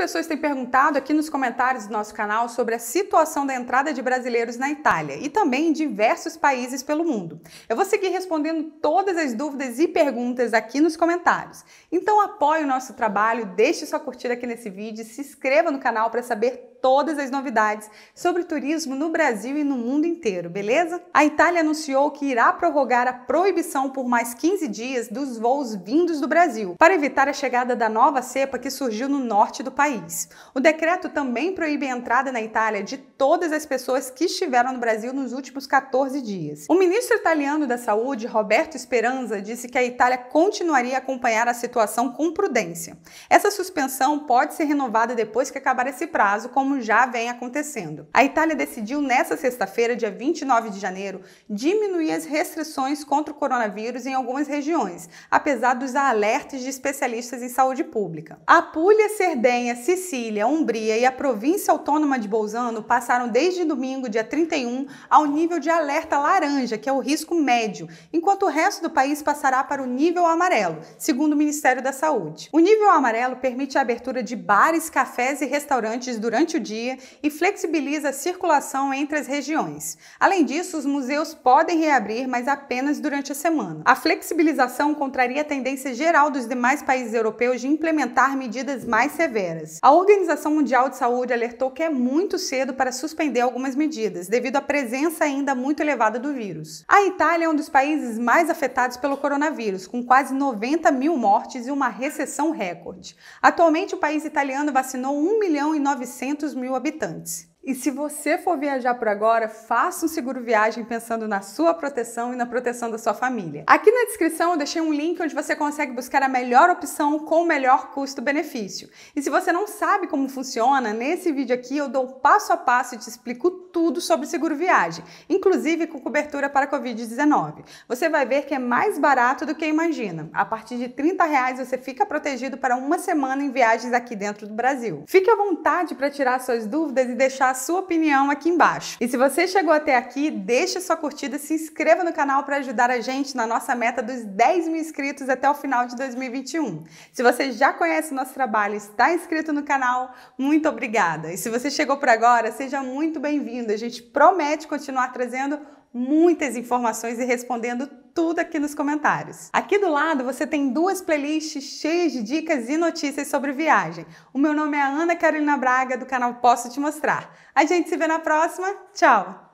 pessoas têm perguntado aqui nos comentários do nosso canal sobre a situação da entrada de brasileiros na Itália e também em diversos países pelo mundo. Eu vou seguir respondendo todas as dúvidas e perguntas aqui nos comentários. Então apoie o nosso trabalho, deixe sua curtida aqui nesse vídeo, se inscreva no canal para saber todas as novidades sobre turismo no Brasil e no mundo inteiro, beleza? A Itália anunciou que irá prorrogar a proibição por mais 15 dias dos voos vindos do Brasil, para evitar a chegada da nova cepa que surgiu no norte do país. O decreto também proíbe a entrada na Itália de todas as pessoas que estiveram no Brasil nos últimos 14 dias. O ministro italiano da Saúde, Roberto Speranza, disse que a Itália continuaria a acompanhar a situação com prudência. Essa suspensão pode ser renovada depois que acabar esse prazo, como como já vem acontecendo. A Itália decidiu nesta sexta-feira, dia 29 de janeiro, diminuir as restrições contra o coronavírus em algumas regiões, apesar dos alertas de especialistas em saúde pública. Puglia, Cerdenha, Sicília, Umbria e a província autônoma de Bolzano passaram desde domingo, dia 31, ao nível de alerta laranja, que é o risco médio, enquanto o resto do país passará para o nível amarelo, segundo o Ministério da Saúde. O nível amarelo permite a abertura de bares, cafés e restaurantes durante o dia e flexibiliza a circulação entre as regiões. Além disso, os museus podem reabrir, mas apenas durante a semana. A flexibilização contraria a tendência geral dos demais países europeus de implementar medidas mais severas. A Organização Mundial de Saúde alertou que é muito cedo para suspender algumas medidas, devido à presença ainda muito elevada do vírus. A Itália é um dos países mais afetados pelo coronavírus, com quase 90 mil mortes e uma recessão recorde. Atualmente, o país italiano vacinou 1 milhão e 900 mil habitantes. E se você for viajar por agora, faça um seguro viagem pensando na sua proteção e na proteção da sua família. Aqui na descrição eu deixei um link onde você consegue buscar a melhor opção com o melhor custo-benefício. E se você não sabe como funciona, nesse vídeo aqui eu dou passo a passo e te explico tudo sobre seguro viagem, inclusive com cobertura para Covid-19. Você vai ver que é mais barato do que imagina. A partir de 30 reais você fica protegido para uma semana em viagens aqui dentro do Brasil. Fique à vontade para tirar suas dúvidas e deixar deixar a sua opinião aqui embaixo. E se você chegou até aqui, deixa sua curtida, se inscreva no canal para ajudar a gente na nossa meta dos 10 mil inscritos até o final de 2021. Se você já conhece o nosso trabalho e está inscrito no canal, muito obrigada. E se você chegou por agora, seja muito bem-vindo. A gente promete continuar trazendo muitas informações e respondendo tudo aqui nos comentários. Aqui do lado você tem duas playlists cheias de dicas e notícias sobre viagem. O meu nome é Ana Carolina Braga, do canal Posso Te Mostrar. A gente se vê na próxima. Tchau!